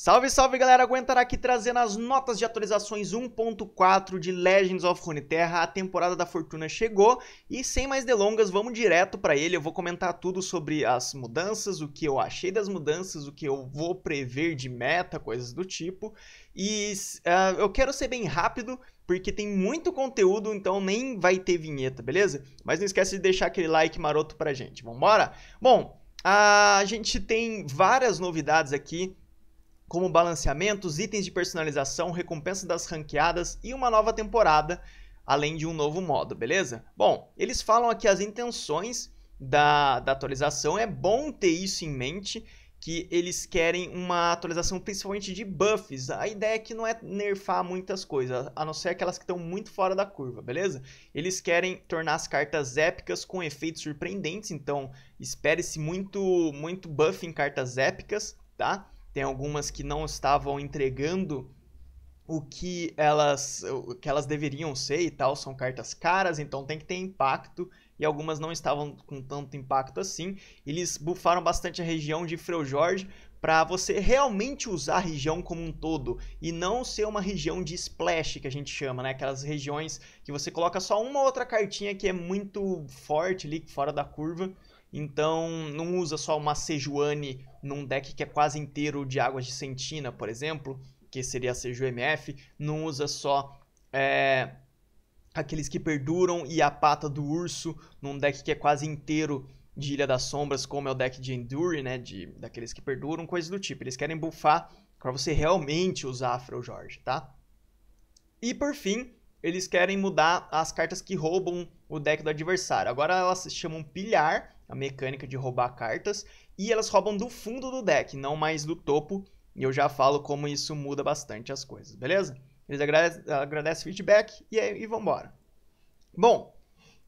Salve, salve galera! Aguentará aqui trazendo as notas de atualizações 1.4 de Legends of Runeterra. A temporada da Fortuna chegou e sem mais delongas, vamos direto para ele. Eu vou comentar tudo sobre as mudanças, o que eu achei das mudanças, o que eu vou prever de meta, coisas do tipo. E uh, eu quero ser bem rápido porque tem muito conteúdo, então nem vai ter vinheta, beleza? Mas não esquece de deixar aquele like maroto pra gente. Vambora? Bom, a gente tem várias novidades aqui como balanceamentos, itens de personalização, recompensa das ranqueadas e uma nova temporada, além de um novo modo, beleza? Bom, eles falam aqui as intenções da, da atualização, é bom ter isso em mente, que eles querem uma atualização principalmente de buffs. A ideia é que não é nerfar muitas coisas, a não ser aquelas que estão muito fora da curva, beleza? Eles querem tornar as cartas épicas com efeitos surpreendentes, então espere-se muito, muito buff em cartas épicas, tá? tem algumas que não estavam entregando o que elas, o que elas deveriam ser e tal, são cartas caras, então tem que ter impacto, e algumas não estavam com tanto impacto assim. Eles bufaram bastante a região de Freu Jorge para você realmente usar a região como um todo e não ser uma região de splash que a gente chama, né? Aquelas regiões que você coloca só uma outra cartinha que é muito forte ali fora da curva então, não usa só uma Sejuani num deck que é quase inteiro de Águas de Sentina, por exemplo, que seria a Seju MF. Não usa só é, aqueles que perduram e a Pata do Urso num deck que é quase inteiro de Ilha das Sombras, como é o deck de Endure, né? De, daqueles que perduram, coisas do tipo. Eles querem buffar para você realmente usar Afro Jorge, tá? E por fim, eles querem mudar as cartas que roubam o deck do adversário. Agora elas se chamam Pilhar a mecânica de roubar cartas. E elas roubam do fundo do deck, não mais do topo. E eu já falo como isso muda bastante as coisas, beleza? Eles agradecem, agradecem feedback e, aí, e vambora. Bom,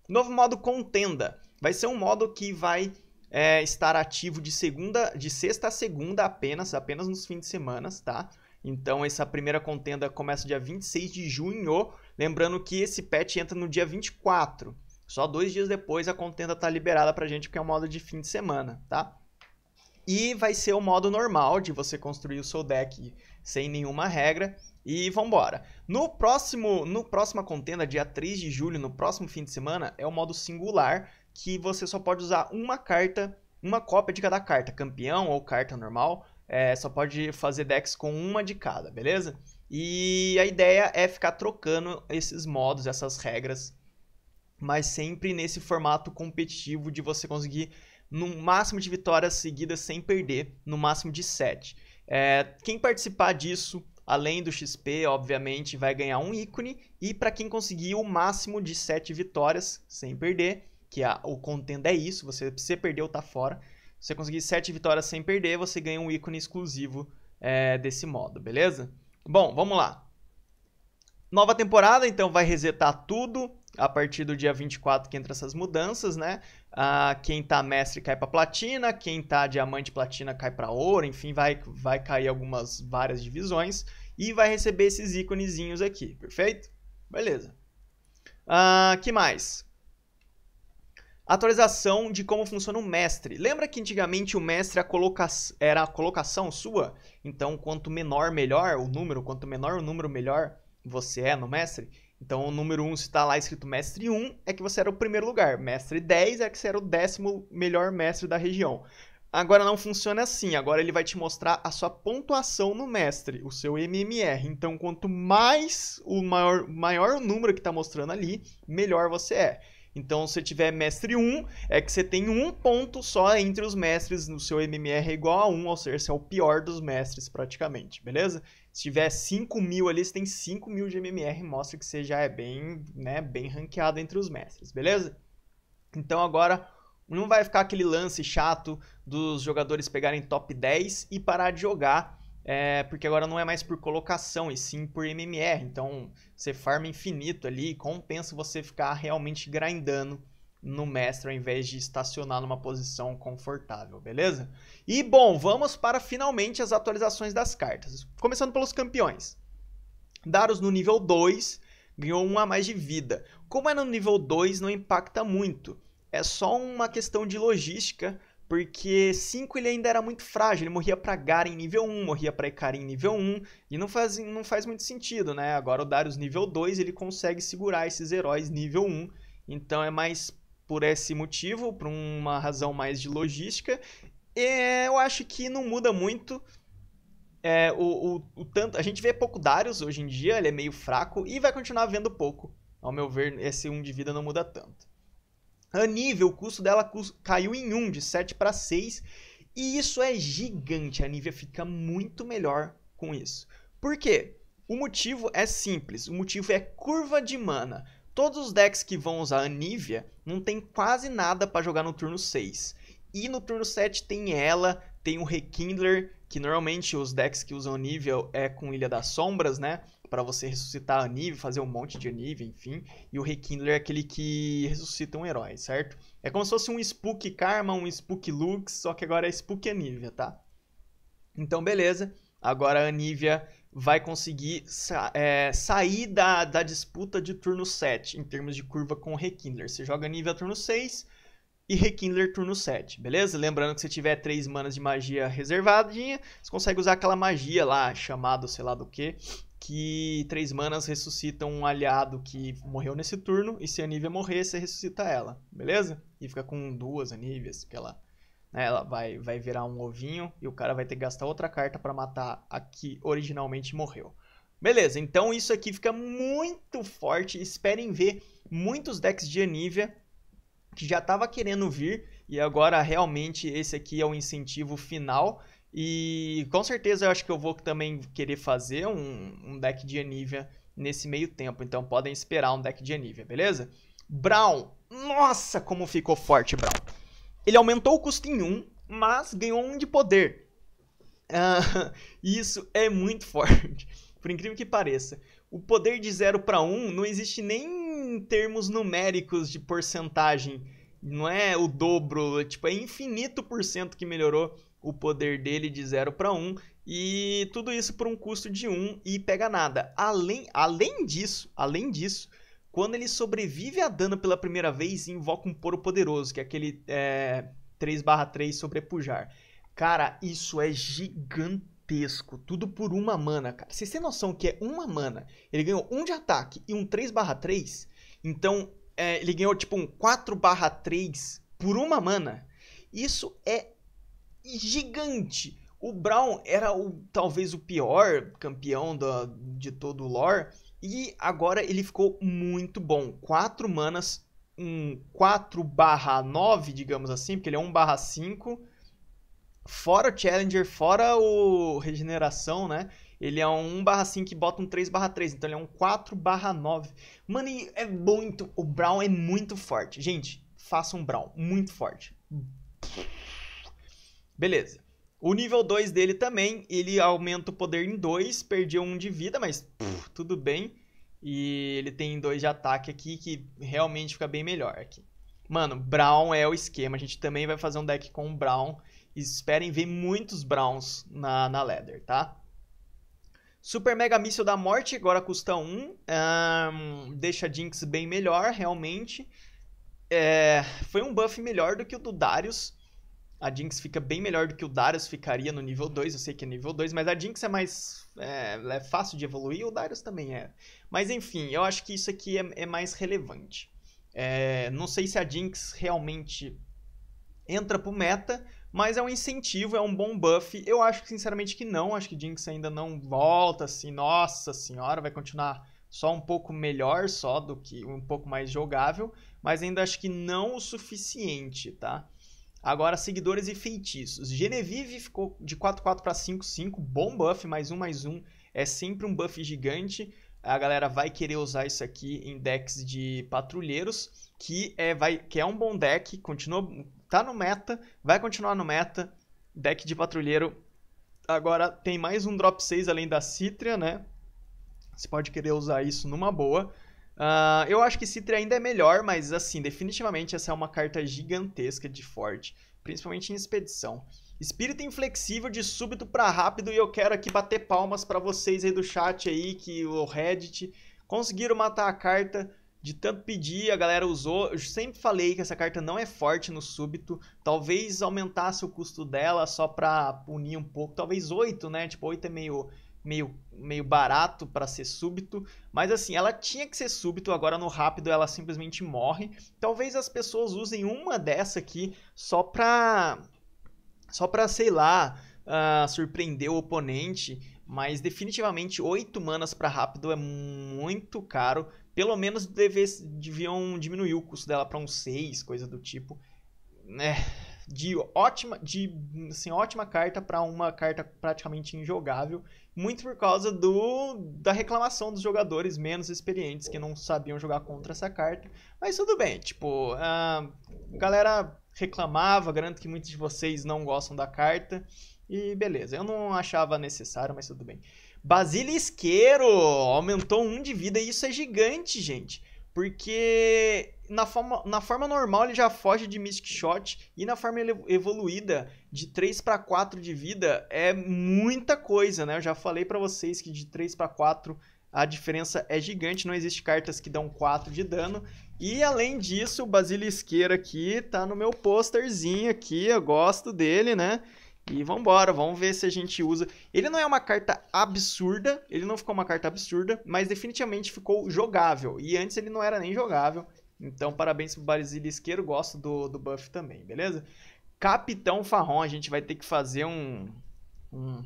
novo modo contenda. Vai ser um modo que vai é, estar ativo de segunda, de sexta a segunda apenas, apenas nos fins de semana, tá? Então essa primeira contenda começa dia 26 de junho, lembrando que esse patch entra no dia 24. Só dois dias depois a contenda tá liberada pra gente, porque é um modo de fim de semana, tá? E vai ser o modo normal de você construir o seu deck sem nenhuma regra. E vambora. No próximo, no próxima contenda, dia 3 de julho, no próximo fim de semana, é o modo singular, que você só pode usar uma carta, uma cópia de cada carta, campeão ou carta normal. É, só pode fazer decks com uma de cada, beleza? E a ideia é ficar trocando esses modos, essas regras mas sempre nesse formato competitivo de você conseguir no máximo de vitórias seguidas sem perder, no máximo de 7. É, quem participar disso, além do XP, obviamente, vai ganhar um ícone, e para quem conseguir o máximo de 7 vitórias sem perder, que a, o contendo é isso, você perder perdeu, tá fora. Se você conseguir 7 vitórias sem perder, você ganha um ícone exclusivo é, desse modo, beleza? Bom, vamos lá. Nova temporada, então vai resetar tudo, a partir do dia 24 que entra essas mudanças, né? Ah, quem tá mestre cai para platina, quem tá diamante platina cai para ouro, enfim, vai, vai cair algumas várias divisões e vai receber esses íconezinhos aqui, perfeito? Beleza. Ah, que mais? Atualização de como funciona o mestre. Lembra que antigamente o mestre a coloca... era a colocação sua? Então, quanto menor, melhor o número, quanto menor o número, melhor você é no mestre. Então, o número 1, um, se está lá escrito mestre 1, um, é que você era o primeiro lugar. Mestre 10 é que você era o décimo melhor mestre da região. Agora não funciona assim, agora ele vai te mostrar a sua pontuação no mestre, o seu MMR. Então, quanto mais o maior, maior o número que está mostrando ali, melhor você é. Então, se tiver mestre 1, é que você tem um ponto só entre os mestres no seu MMR é igual a 1, ou seja, você é o pior dos mestres praticamente, beleza? Se tiver 5 mil ali, você tem 5 mil de MMR, mostra que você já é bem, né, bem ranqueado entre os mestres, beleza? Então agora não vai ficar aquele lance chato dos jogadores pegarem top 10 e parar de jogar, é, porque agora não é mais por colocação, e sim por MMR. Então você farma infinito ali, compensa você ficar realmente grindando no mestre ao invés de estacionar numa posição confortável, beleza? E bom, vamos para finalmente as atualizações das cartas. Começando pelos campeões. Daros no nível 2 ganhou um a mais de vida. Como é no nível 2, não impacta muito. É só uma questão de logística, porque 5 ele ainda era muito frágil, ele morria para Garen nível 1, morria para em nível 1, e não faz, não faz muito sentido, né? Agora o Darius nível 2, ele consegue segurar esses heróis nível 1, então é mais por esse motivo, por uma razão mais de logística. E eu acho que não muda muito é, o, o, o, tanto. A gente vê pouco Darius hoje em dia, ele é meio fraco e vai continuar vendo pouco. Ao meu ver, esse 1 um de vida não muda tanto. A nível, o custo dela caiu em 1, um, de 7 para 6. E isso é gigante. A Nivea fica muito melhor com isso. Por quê? O motivo é simples. O motivo é curva de mana. Todos os decks que vão usar Anivia não tem quase nada para jogar no turno 6. E no turno 7 tem ela, tem o Rekindler, que normalmente os decks que usam Anivia é com Ilha das Sombras, né? Para você ressuscitar Anivia, fazer um monte de Anivia, enfim. E o Rekindler é aquele que ressuscita um herói, certo? É como se fosse um Spook Karma, um Spook Lux, só que agora é Spook Anivia, tá? Então, beleza. Agora a Anivia vai conseguir é, sair da, da disputa de turno 7 em termos de curva com o Rekindler. Você joga nível turno 6 e Rekindler turno 7, beleza? Lembrando que se tiver 3 manas de magia reservadinha, você consegue usar aquela magia lá, chamado sei lá do que, que 3 manas ressuscitam um aliado que morreu nesse turno, e se a Nivea morrer, você ressuscita ela, beleza? E fica com duas Niveas, aquela... ela né? Ela vai, vai virar um ovinho e o cara vai ter que gastar outra carta para matar a que originalmente morreu. Beleza, então isso aqui fica muito forte. Esperem ver muitos decks de Anivia que já estava querendo vir e agora realmente esse aqui é o incentivo final. E com certeza eu acho que eu vou também querer fazer um, um deck de Anivia nesse meio tempo. Então podem esperar um deck de Anivia, beleza? Brown, nossa como ficou forte Brown ele aumentou o custo em 1, mas ganhou 1 de poder. Uh, isso é muito forte, por incrível que pareça. O poder de 0 para 1 não existe nem em termos numéricos de porcentagem. Não é o dobro, tipo, é infinito por cento que melhorou o poder dele de 0 para 1. E tudo isso por um custo de 1 e pega nada. Além, além disso, além disso, quando ele sobrevive a dano pela primeira vez e invoca um poro poderoso, que é aquele é, 3/3 sobrepujar. Cara, isso é gigantesco. Tudo por uma mana, cara. Vocês têm noção que é uma mana? Ele ganhou um de ataque e um 3/3. Então, é, ele ganhou tipo um 4/3 por uma mana. Isso é gigante. O Brown era o, talvez o pior campeão da, de todo o lore. E agora ele ficou muito bom. 4 manas, um 4 barra 9, digamos assim, porque ele é 1 barra 5. Fora o Challenger, fora o Regeneração, né? Ele é um 1 barra 5 que bota um 3 barra 3, então ele é um 4 barra 9. Mano, é muito... O Brown é muito forte. Gente, faça um Brown, muito forte. Beleza. O nível 2 dele também, ele aumenta o poder em 2, perdeu 1 um de vida, mas tudo bem. E ele tem 2 de ataque aqui, que realmente fica bem melhor aqui. Mano, Brown é o esquema, a gente também vai fazer um deck com Brown. Esperem ver muitos Browns na, na Leather, tá? Super Mega Míssil da Morte, agora custa 1. Um, um, deixa Jinx bem melhor, realmente. É, foi um buff melhor do que o do Darius. A Jinx fica bem melhor do que o Darius ficaria no nível 2, eu sei que é nível 2, mas a Jinx é mais é, é fácil de evoluir, o Darius também é. Mas enfim, eu acho que isso aqui é, é mais relevante. É, não sei se a Jinx realmente entra pro meta, mas é um incentivo, é um bom buff. Eu acho sinceramente que não, acho que Jinx ainda não volta assim, nossa senhora, vai continuar só um pouco melhor só do que um pouco mais jogável, mas ainda acho que não o suficiente, tá? Agora, seguidores e feitiços. Genevieve ficou de 4-4 para 5-5. Bom buff, mais um, mais um. É sempre um buff gigante. A galera vai querer usar isso aqui em decks de patrulheiros, que é, vai, que é um bom deck, continua, tá no meta, vai continuar no meta. Deck de patrulheiro. Agora tem mais um drop 6 além da Citria, né? Você pode querer usar isso numa boa. Uh, eu acho que Citre ainda é melhor, mas assim, definitivamente essa é uma carta gigantesca de forte, principalmente em expedição. Espírito inflexível de súbito para rápido e eu quero aqui bater palmas para vocês aí do chat aí que o Reddit conseguiram matar a carta de tanto pedir, a galera usou. Eu sempre falei que essa carta não é forte no súbito. Talvez aumentasse o custo dela só pra punir um pouco. Talvez 8, né? Tipo, 8 é meio meio, meio barato para ser súbito, mas assim, ela tinha que ser súbito, agora no rápido ela simplesmente morre. Talvez as pessoas usem uma dessa aqui só pra. só pra, sei lá, uh, surpreender o oponente, mas definitivamente 8 manas para rápido é muito caro. Pelo menos deve, deviam diminuir o custo dela para um 6, coisa do tipo. né? de ótima, de assim, ótima carta para uma carta praticamente injogável, muito por causa do da reclamação dos jogadores menos experientes que não sabiam jogar contra essa carta. Mas tudo bem, tipo, a galera reclamava, garanto que muitos de vocês não gostam da carta. E beleza, eu não achava necessário, mas tudo bem. Basilisqueiro aumentou um de vida e isso é gigante, gente. Porque na forma, na forma normal ele já foge de Mystic Shot e na forma evoluída de 3 para 4 de vida é muita coisa, né? Eu já falei para vocês que de 3 para 4 a diferença é gigante, não existe cartas que dão 4 de dano. E além disso, o Basilisqueiro aqui tá no meu posterzinho aqui, eu gosto dele, né? E vambora, vamos ver se a gente usa. Ele não é uma carta absurda, ele não ficou uma carta absurda, mas definitivamente ficou jogável. E antes ele não era nem jogável. Então, parabéns pro Isqueiro, gosto do, do buff também, beleza? Capitão Farron, a gente vai ter que fazer um, um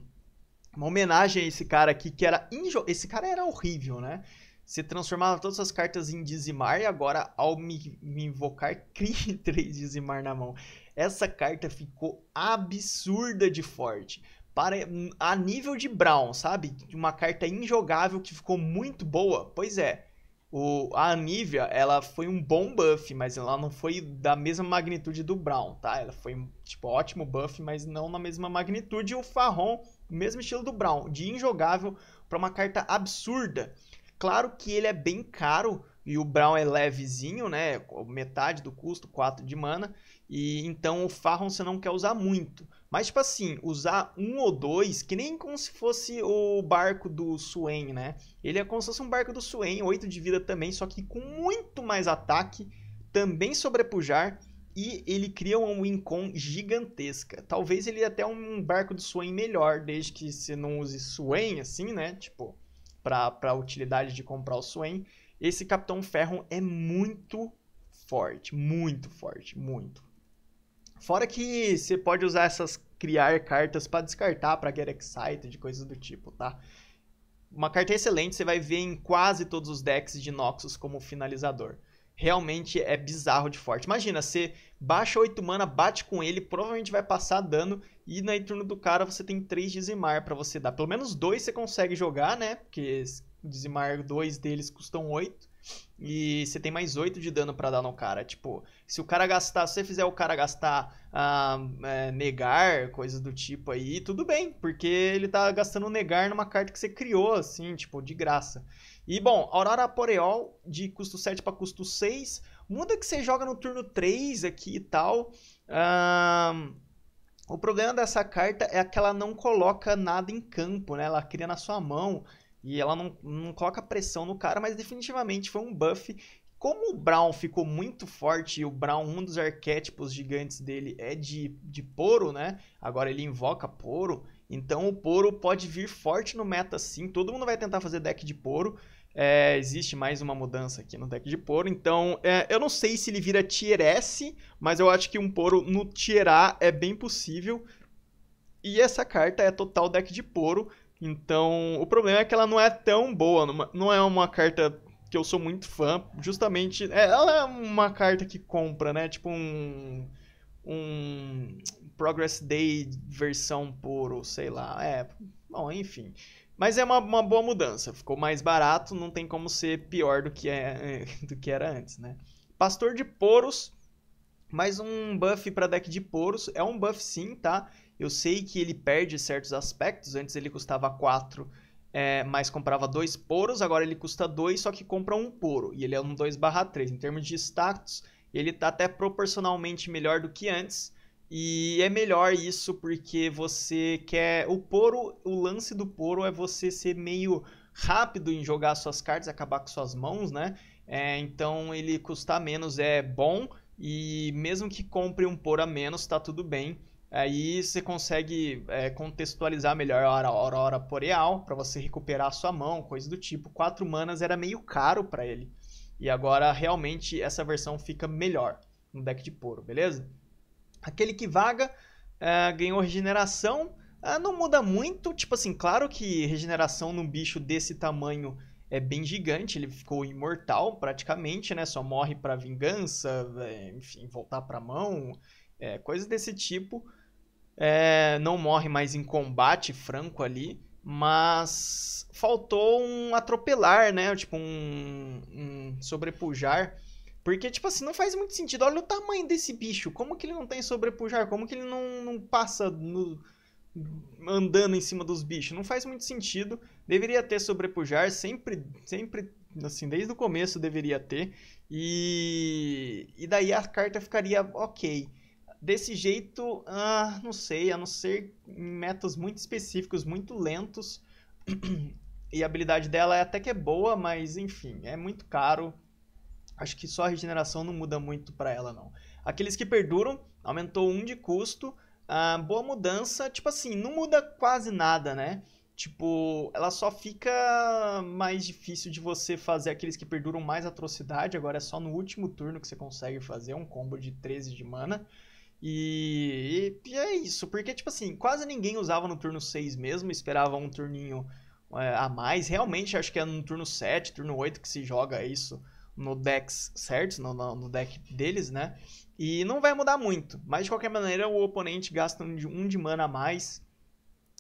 uma homenagem a esse cara aqui que era injo... esse cara era horrível, né? Você transformava todas as cartas em dizimar e agora ao me, me invocar crie três dizimar na mão. Essa carta ficou absurda de forte. Para a nível de Brown, sabe? Uma carta injogável que ficou muito boa. Pois é, o, a Anivia, ela foi um bom buff, mas ela não foi da mesma magnitude do Brown, tá? Ela foi um tipo, ótimo buff, mas não na mesma magnitude. E o Farron, mesmo estilo do Brown, de injogável para uma carta absurda. Claro que ele é bem caro e o Brown é levezinho, né? Metade do custo, 4 de mana. E então o Farron você não quer usar muito. Mas, tipo assim, usar um ou dois, que nem como se fosse o barco do Swain, né? Ele é como se fosse um barco do Swain, 8 de vida também, só que com muito mais ataque, também sobrepujar, e ele cria uma wincon gigantesca. Talvez ele até um barco do Swain melhor, desde que você não use Swain, assim, né? Tipo, pra, pra utilidade de comprar o Swain. Esse Capitão Ferro é muito forte, muito forte, muito. Fora que você pode usar essas criar cartas para descartar para Get Excited, coisas do tipo, tá? Uma carta excelente, você vai ver em quase todos os decks de Noxus como finalizador. Realmente é bizarro de forte. Imagina, você baixa 8 mana, bate com ele, provavelmente vai passar dano e na turno do cara você tem 3 dizimar para você dar. Pelo menos 2 você consegue jogar, né? Porque dizimar 2 deles custam 8. E você tem mais 8 de dano para dar no cara. Tipo, se o cara gastar, se você fizer o cara gastar ah, é, negar, coisas do tipo aí, tudo bem, porque ele tá gastando negar numa carta que você criou, assim, tipo, de graça. E bom, Aurora Poreol, de custo 7 para custo 6, muda que você joga no turno 3 aqui e tal. o problema dessa carta é que ela não coloca nada em campo, né? Ela cria na sua mão. E ela não, não coloca pressão no cara, mas definitivamente foi um buff. Como o Brown ficou muito forte, e o Brown, um dos arquétipos gigantes dele é de, de Poro, né? Agora ele invoca Poro. Então o Poro pode vir forte no meta sim. Todo mundo vai tentar fazer deck de Poro. É, existe mais uma mudança aqui no deck de Poro. Então, é, eu não sei se ele vira Tier S, mas eu acho que um Poro no Tier A é bem possível. E essa carta é total deck de Poro. Então, o problema é que ela não é tão boa, não é uma carta que eu sou muito fã, justamente. É, ela é uma carta que compra, né? Tipo um. Um. Progress Day versão puro, sei lá. É. Bom, enfim. Mas é uma, uma boa mudança. Ficou mais barato, não tem como ser pior do que, é, do que era antes, né? Pastor de Poros. Mais um buff para deck de Poros. É um buff sim, tá? Eu sei que ele perde certos aspectos. Antes ele custava 4, é, mas comprava 2 poros. Agora ele custa 2, só que compra 1 um poro. E ele é um 2 barra 3. Em termos de status, ele está até proporcionalmente melhor do que antes. E é melhor isso porque você quer. O poro, o lance do poro é você ser meio rápido em jogar suas cartas, acabar com suas mãos, né? É, então ele custar menos é bom. E mesmo que compre um poro a menos, tá tudo bem. Aí você consegue é, contextualizar melhor a aurora boreal para você recuperar a sua mão, coisa do tipo. Quatro manas era meio caro para ele. E agora realmente essa versão fica melhor no deck de poro, beleza? Aquele que vaga é, ganhou regeneração. É, não muda muito, tipo assim, claro que regeneração num bicho desse tamanho é bem gigante, ele ficou imortal praticamente, né? Só morre para vingança, é, enfim, voltar para mão, é, coisas desse tipo. É, não morre mais em combate franco ali, mas faltou um atropelar, né? Tipo, um, um sobrepujar. Porque, tipo assim, não faz muito sentido. Olha o tamanho desse bicho. Como que ele não tem sobrepujar? Como que ele não, não passa no, andando em cima dos bichos? Não faz muito sentido. Deveria ter sobrepujar. Sempre, sempre assim, desde o começo deveria ter. E, e daí a carta ficaria ok. Desse jeito, ah, não sei, a não ser metas muito específicos, muito lentos. e a habilidade dela é até que é boa, mas enfim, é muito caro. Acho que só a regeneração não muda muito para ela, não. Aqueles que perduram, aumentou um de custo. Ah, boa mudança, tipo assim, não muda quase nada, né? Tipo, ela só fica mais difícil de você fazer aqueles que perduram mais atrocidade. Agora é só no último turno que você consegue fazer um combo de 13 de mana. E, e, é isso, porque, tipo assim, quase ninguém usava no turno 6 mesmo, esperava um turninho é, a mais. Realmente, acho que é no turno 7, turno 8 que se joga isso no decks certos, no, no, no deck deles, né? E não vai mudar muito, mas de qualquer maneira o oponente gasta um de, um de mana a mais,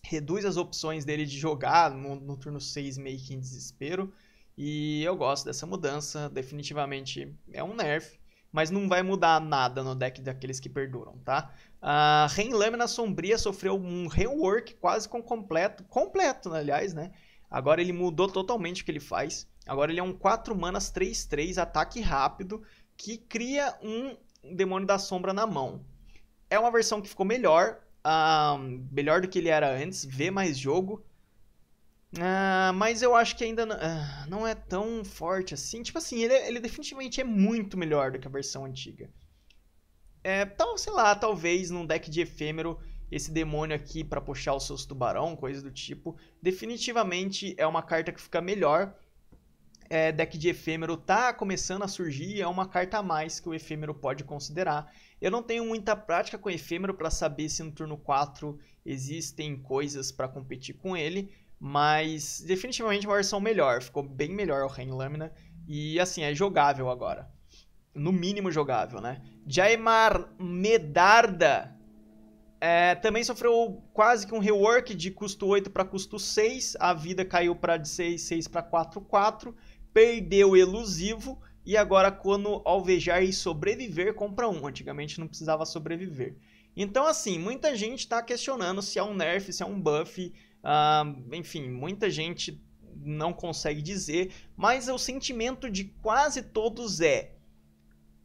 reduz as opções dele de jogar no, no turno 6 meio que em desespero. E eu gosto dessa mudança, definitivamente é um nerf mas não vai mudar nada no deck daqueles que perduram, tá? A Rain Lâmina Sombria sofreu um rework quase com completo, completo, né, aliás, né? Agora ele mudou totalmente o que ele faz. Agora ele é um 4 manas 3-3, ataque rápido, que cria um Demônio da Sombra na mão. É uma versão que ficou melhor, melhor do que ele era antes, vê mais jogo, ah, mas eu acho que ainda não, ah, não é tão forte assim. Tipo assim, ele, ele, definitivamente é muito melhor do que a versão antiga. É, tal, sei lá, talvez num deck de efêmero, esse demônio aqui para puxar os seus tubarão, coisa do tipo, definitivamente é uma carta que fica melhor. É, deck de efêmero tá começando a surgir, é uma carta a mais que o efêmero pode considerar. Eu não tenho muita prática com efêmero para saber se no turno 4 existem coisas para competir com ele, mas definitivamente uma versão melhor, ficou bem melhor o Rain Lâmina. E assim, é jogável agora. No mínimo jogável, né? Jaimar Medarda é, também sofreu quase que um rework de custo 8 para custo 6. A vida caiu para de 6, 6 para 4, 4. Perdeu elusivo. E agora, quando alvejar e sobreviver, compra um. Antigamente não precisava sobreviver. Então, assim, muita gente está questionando se é um nerf, se é um buff. Uh, enfim, muita gente não consegue dizer, mas o sentimento de quase todos é.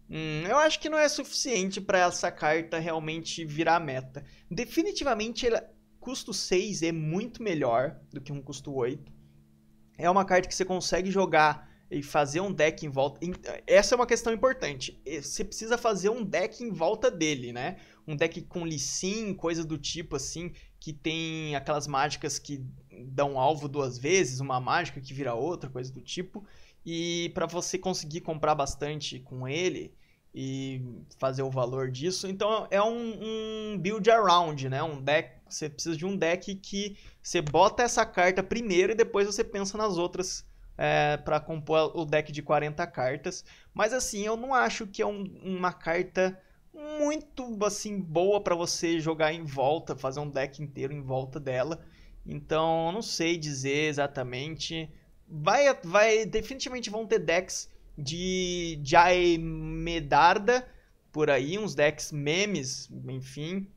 Hum, eu acho que não é suficiente para essa carta realmente virar meta. Definitivamente, ela, custo 6 é muito melhor do que um custo 8. É uma carta que você consegue jogar e fazer um deck em volta. Essa é uma questão importante. Você precisa fazer um deck em volta dele, né? Um deck com Lee Sin, coisa do tipo assim que tem aquelas mágicas que dão alvo duas vezes, uma mágica que vira outra, coisa do tipo. E para você conseguir comprar bastante com ele e fazer o valor disso, então é um, um, build around, né? Um deck, você precisa de um deck que você bota essa carta primeiro e depois você pensa nas outras é, para compor o deck de 40 cartas. Mas assim, eu não acho que é um, uma carta muito assim boa para você jogar em volta, fazer um deck inteiro em volta dela. Então, não sei dizer exatamente. Vai vai definitivamente vão ter decks de Jaimedarda por aí, uns decks memes, enfim.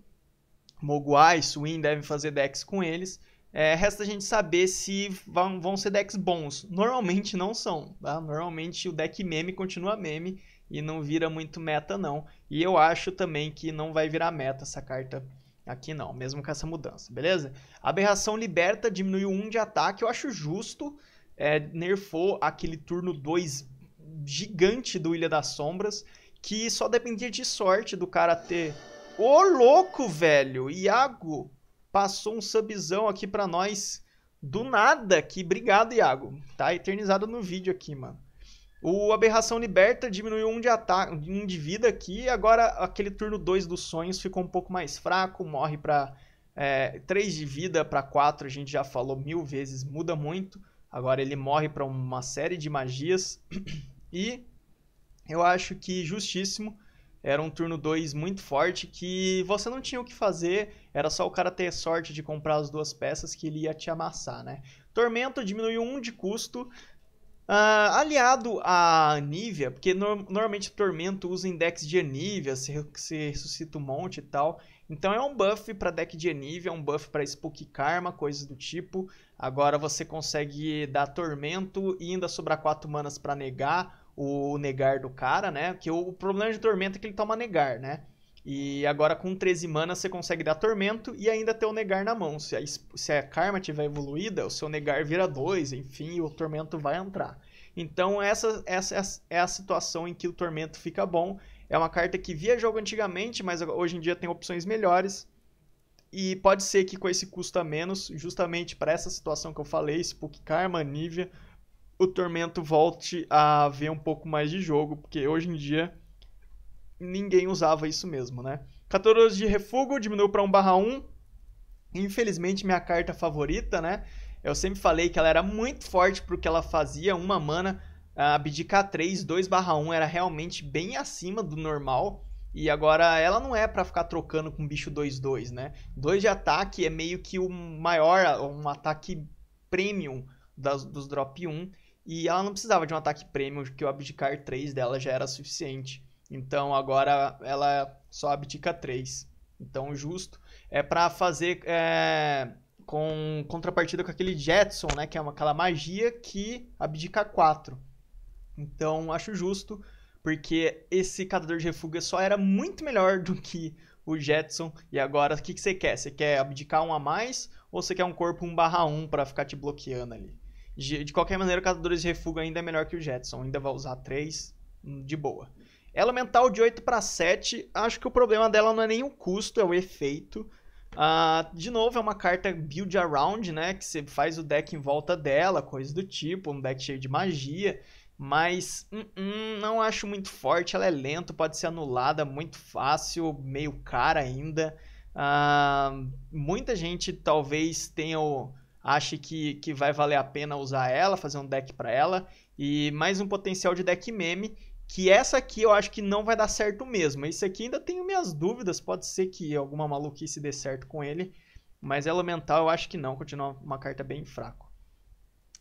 Mogwai, Swin devem fazer decks com eles. É, resta a gente saber se vão, vão ser decks bons. Normalmente não são, tá? Normalmente o deck meme continua meme e não vira muito meta não. E eu acho também que não vai virar meta essa carta aqui não, mesmo com essa mudança, beleza? Aberração liberta, diminuiu 1 um de ataque, eu acho justo. É, nerfou aquele turno 2 gigante do Ilha das Sombras, que só dependia de sorte do cara ter... Ô, oh, louco, velho! Iago passou um subzão aqui pra nós do nada aqui. Obrigado, Iago. Tá eternizado no vídeo aqui, mano. O Aberração Liberta diminuiu um de, ataque, um de vida aqui, agora aquele turno 2 dos sonhos ficou um pouco mais fraco, morre para 3 é, de vida para 4, a gente já falou mil vezes, muda muito. Agora ele morre para uma série de magias e eu acho que justíssimo. Era um turno 2 muito forte que você não tinha o que fazer, era só o cara ter sorte de comprar as duas peças que ele ia te amassar, né? Tormento diminuiu um de custo, Uh, aliado a Anívia, porque no, normalmente o Tormento usa index de Anívia, se, se ressuscita um monte e tal. Então é um buff para deck de Anívia, é um buff para Spook Karma, coisas do tipo. Agora você consegue dar Tormento e ainda sobrar 4 manas para negar o negar do cara, né? Porque o problema de Tormento é que ele toma negar, né? E agora com 13 manas você consegue dar tormento e ainda ter o negar na mão. Se a, se a karma tiver evoluída, o seu negar vira 2, enfim, o tormento vai entrar. Então essa, essa é a situação em que o tormento fica bom. É uma carta que via jogo antigamente, mas hoje em dia tem opções melhores. E pode ser que com esse custo a menos, justamente para essa situação que eu falei, Spook Karma, Nivea, o Tormento volte a ver um pouco mais de jogo, porque hoje em dia ninguém usava isso mesmo, né? 14 de refugo diminuiu para 1 barra 1. Infelizmente, minha carta favorita, né? Eu sempre falei que ela era muito forte porque ela fazia uma mana. Ah, abdicar 3, 2 barra 1 era realmente bem acima do normal. E agora ela não é para ficar trocando com bicho 2-2, né? 2 de ataque é meio que o maior, um ataque premium das, dos drop 1. E ela não precisava de um ataque premium, porque o abdicar 3 dela já era suficiente. Então agora ela só abdica três. Então justo. É para fazer é, com contrapartida com aquele Jetson, né? Que é uma, aquela magia que abdica quatro. Então acho justo, porque esse catador de Refúgio só era muito melhor do que o Jetson. E agora o que, que você quer? Você quer abdicar um a mais ou você quer um corpo 1 barra 1 para ficar te bloqueando ali? De, de qualquer maneira, o catador de Refúgio ainda é melhor que o Jetson. Ainda vai usar três hum, de boa. Ela de 8 para 7, acho que o problema dela não é nem o custo, é o efeito. Uh, de novo, é uma carta build around, né? Que você faz o deck em volta dela, coisa do tipo, um deck cheio de magia. Mas uh -uh, não acho muito forte, ela é lenta, pode ser anulada muito fácil, meio cara ainda. Ah, muita gente talvez tenha o, ache que, que vai valer a pena usar ela, fazer um deck para ela. E mais um potencial de deck meme que essa aqui eu acho que não vai dar certo mesmo. Isso aqui ainda tenho minhas dúvidas, pode ser que alguma maluquice dê certo com ele, mas elemental eu acho que não, continua uma carta bem fraco.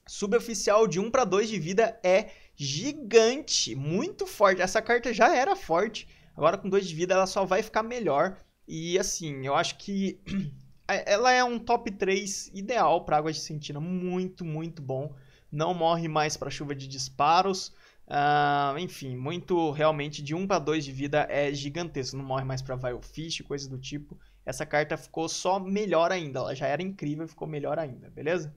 Suboficial de 1 para 2 de vida é gigante, muito forte. Essa carta já era forte, agora com 2 de vida ela só vai ficar melhor. E assim, eu acho que é, ela é um top 3 ideal para Água de Sentina, muito, muito bom. Não morre mais para chuva de disparos, Uh, enfim, muito realmente de 1 para 2 de vida é gigantesco. Não morre mais para Filefish, coisa do tipo. Essa carta ficou só melhor ainda. Ela já era incrível, ficou melhor ainda, beleza?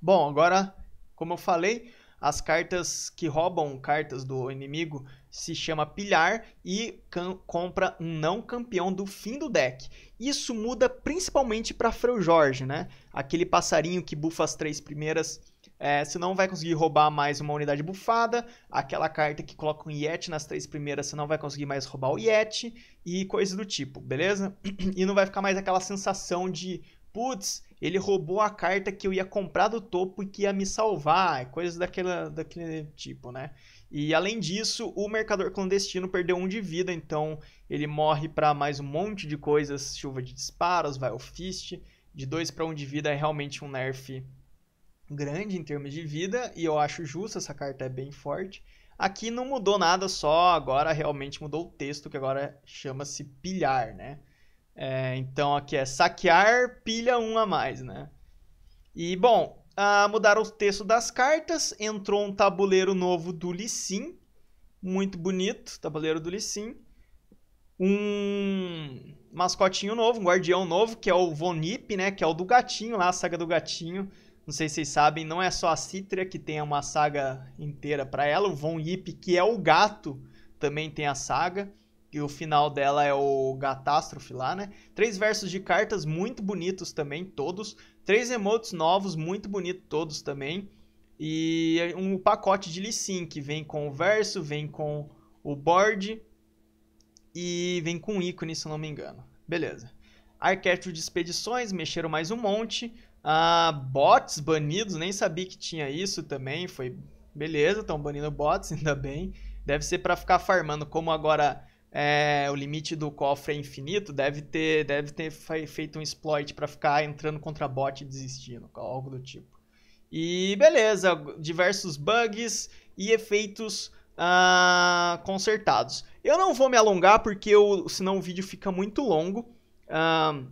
Bom, agora, como eu falei, as cartas que roubam cartas do inimigo se chama pilhar e compra um não campeão do fim do deck. Isso muda principalmente para Freu Jorge, né? Aquele passarinho que bufa as três primeiras é, você não vai conseguir roubar mais uma unidade bufada. Aquela carta que coloca um Yeti nas três primeiras, você não vai conseguir mais roubar o Yeti. E coisas do tipo, beleza? E não vai ficar mais aquela sensação de, putz, ele roubou a carta que eu ia comprar do topo e que ia me salvar, coisas daquela, daquele tipo, né? E além disso, o mercador clandestino perdeu um de vida, então ele morre para mais um monte de coisas, chuva de disparos, vai o fist, de dois para um de vida é realmente um nerf grande em termos de vida, e eu acho justo, essa carta é bem forte. Aqui não mudou nada, só agora realmente mudou o texto, que agora chama-se pilhar, né? É, então aqui é saquear, pilha um a mais, né? E bom, ah, mudaram o texto das cartas, entrou um tabuleiro novo do Lissim, muito bonito, tabuleiro do Lissim. Um mascotinho novo, um guardião novo, que é o Vonip, né? Que é o do gatinho lá, a saga do gatinho. Não sei se vocês sabem, não é só a Cítria que tem uma saga inteira para ela. O Von Yip, que é o gato, também tem a saga. E o final dela é o Gatástrofe lá, né? Três versos de cartas muito bonitos também, todos. Três emotes novos, muito bonito todos também. E um pacote de Lissin, que vem com o verso, vem com o board e vem com o ícone, se não me engano. Beleza. Arquétipo de expedições, mexeram mais um monte. Ah, bots banidos, nem sabia que tinha isso também. Foi beleza, estão banindo bots, ainda bem. Deve ser para ficar farmando, como agora é, o limite do cofre é infinito, deve ter, deve ter feito um exploit para ficar entrando contra bot e desistindo, algo do tipo. E beleza, diversos bugs e efeitos ah, consertados. Eu não vou me alongar porque eu, senão o vídeo fica muito longo. Ah,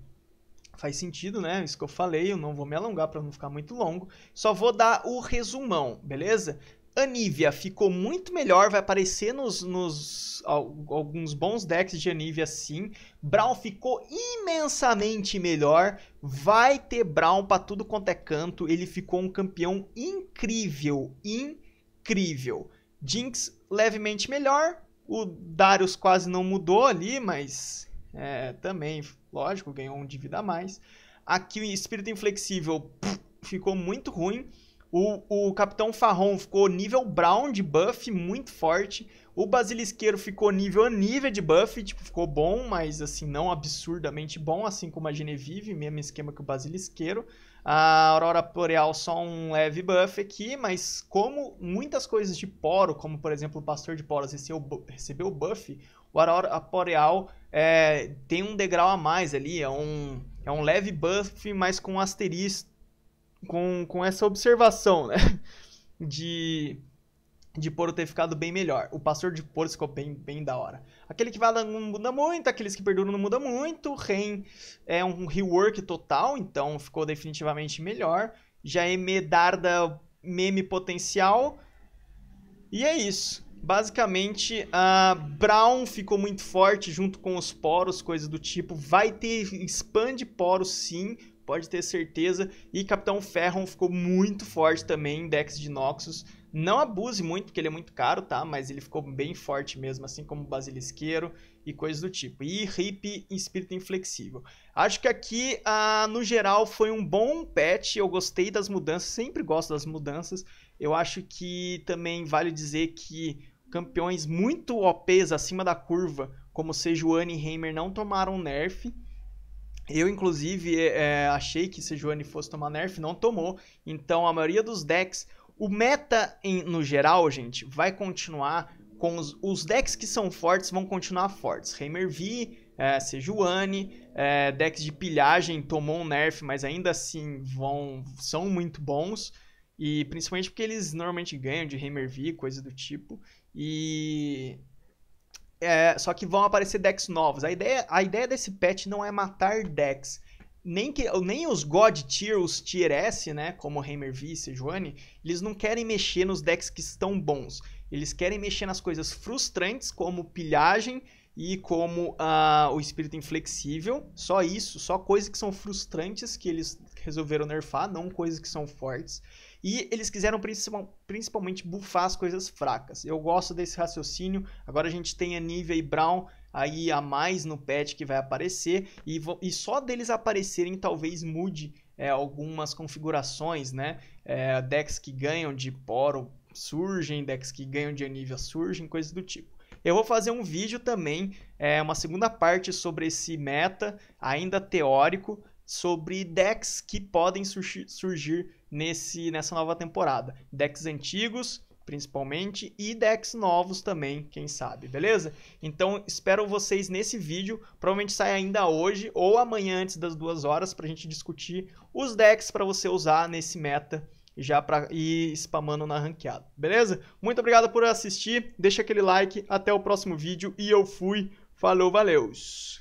faz sentido, né? Isso que eu falei, eu não vou me alongar para não ficar muito longo. Só vou dar o resumão, beleza? Anivia ficou muito melhor, vai aparecer nos, nos alguns bons decks de Anivia sim. Brown ficou imensamente melhor, vai ter Brown para tudo quanto é canto, ele ficou um campeão incrível, incrível. Jinx levemente melhor, o Darius quase não mudou ali, mas é, também, lógico, ganhou um vida a mais. Aqui o Espírito Inflexível pff, ficou muito ruim. O, o Capitão Farron ficou nível Brown de buff, muito forte. O Basilisqueiro ficou nível nível de buff, tipo, ficou bom, mas assim, não absurdamente bom, assim como a Genevieve, mesmo esquema que o Basilisqueiro. A Aurora Boreal só um leve buff aqui, mas como muitas coisas de poro, como por exemplo o Pastor de Poros recebeu, recebeu buff, o Arboreal é, tem um degrau a mais ali, é um, é um leve buff, mas com asterisco, com, com essa observação, né? De, de Poro ter ficado bem melhor. O Pastor de poros ficou bem, bem da hora. Aquele que vai não muda muito, aqueles que perduram não muda muito. Ren é um rework total, então ficou definitivamente melhor. Já é Medarda meme potencial. E é isso. Basicamente, a Brown ficou muito forte junto com os poros, coisas do tipo. Vai ter expande poros sim, pode ter certeza. E Capitão Ferron ficou muito forte também em decks de Noxus. Não abuse muito, porque ele é muito caro, tá? Mas ele ficou bem forte mesmo, assim como Basilisqueiro e coisas do tipo. E Rip Espírito Inflexível. Acho que aqui, ah, no geral, foi um bom patch. Eu gostei das mudanças, sempre gosto das mudanças. Eu acho que também vale dizer que campeões muito OPs acima da curva, como Sejuani e Heimer, não tomaram nerf. Eu, inclusive, é, é, achei que Sejuani fosse tomar nerf, não tomou. Então, a maioria dos decks. O meta, em, no geral, gente, vai continuar com os, os, decks que são fortes, vão continuar fortes. Heimer V, é, Sejuani, é, decks de pilhagem tomou um nerf, mas ainda assim vão, são muito bons. E principalmente porque eles normalmente ganham de Hammer V, coisa do tipo. E. É, só que vão aparecer decks novos. A ideia, a ideia desse patch não é matar decks. Nem, que, nem os God Tier, os Tier S, né? Como Hammer V e Sejuani, eles não querem mexer nos decks que estão bons. Eles querem mexer nas coisas frustrantes, como pilhagem e como uh, o espírito inflexível. Só isso, só coisas que são frustrantes que eles resolveram nerfar, não coisas que são fortes. E eles quiseram principalmente bufar as coisas fracas. Eu gosto desse raciocínio. Agora a gente tem a Nivea e Brown aí a mais no patch que vai aparecer. E, e só deles aparecerem talvez mude é, algumas configurações, né? É, decks que ganham de Poro surgem, decks que ganham de Anivia surgem, coisas do tipo. Eu vou fazer um vídeo também, é, uma segunda parte sobre esse meta, ainda teórico, sobre decks que podem surgir nesse, nessa nova temporada. Decks antigos, principalmente, e decks novos também, quem sabe, beleza? Então, espero vocês nesse vídeo, provavelmente sai ainda hoje ou amanhã antes das duas horas para a gente discutir os decks para você usar nesse meta já para ir spamando na ranqueada, beleza? Muito obrigado por assistir, deixa aquele like, até o próximo vídeo e eu fui, falou, valeus!